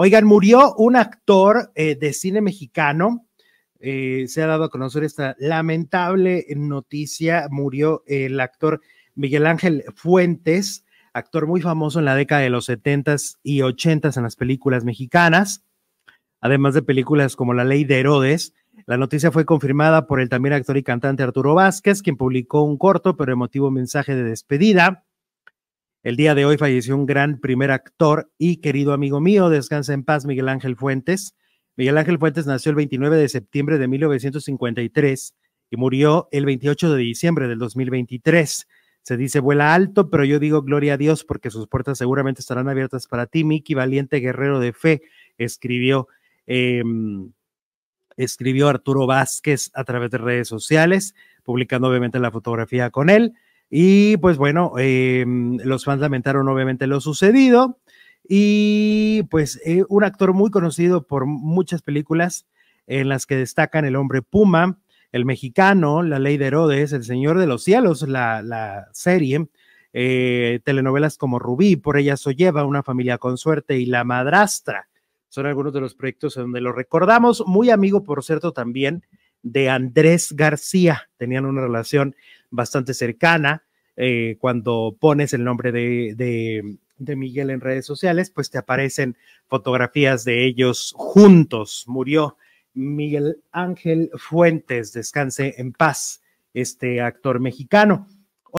Oigan, murió un actor eh, de cine mexicano. Eh, se ha dado a conocer esta lamentable noticia. Murió el actor Miguel Ángel Fuentes, actor muy famoso en la década de los 70s y 80s en las películas mexicanas, además de películas como La Ley de Herodes. La noticia fue confirmada por el también actor y cantante Arturo Vázquez, quien publicó un corto pero emotivo mensaje de despedida el día de hoy falleció un gran primer actor y querido amigo mío, descansa en paz, Miguel Ángel Fuentes. Miguel Ángel Fuentes nació el 29 de septiembre de 1953 y murió el 28 de diciembre del 2023. Se dice vuela alto, pero yo digo gloria a Dios porque sus puertas seguramente estarán abiertas para ti, mi valiente guerrero de fe, escribió, em, escribió Arturo Vázquez a través de redes sociales, publicando obviamente la fotografía con él. Y pues bueno, em, los fans lamentaron obviamente lo sucedido. Y pues eh, un actor muy conocido por muchas películas en las que destacan El hombre Puma, El mexicano, La ley de Herodes, El Señor de los Cielos, la, serie, eh, telenovelas como Rubí, Por ella soy lleva, Una familia con suerte y La madrastra. Son algunos de los proyectos en donde lo recordamos. Muy amigo, por cierto, también de Andrés García. Tenían una relación bastante cercana. Eh, cuando pones el nombre de, Miguel en redes sociales, pues te aparecen fotografías de ellos juntos. Murió Miguel Ángel Fuentes, descanse en paz, este actor mexicano.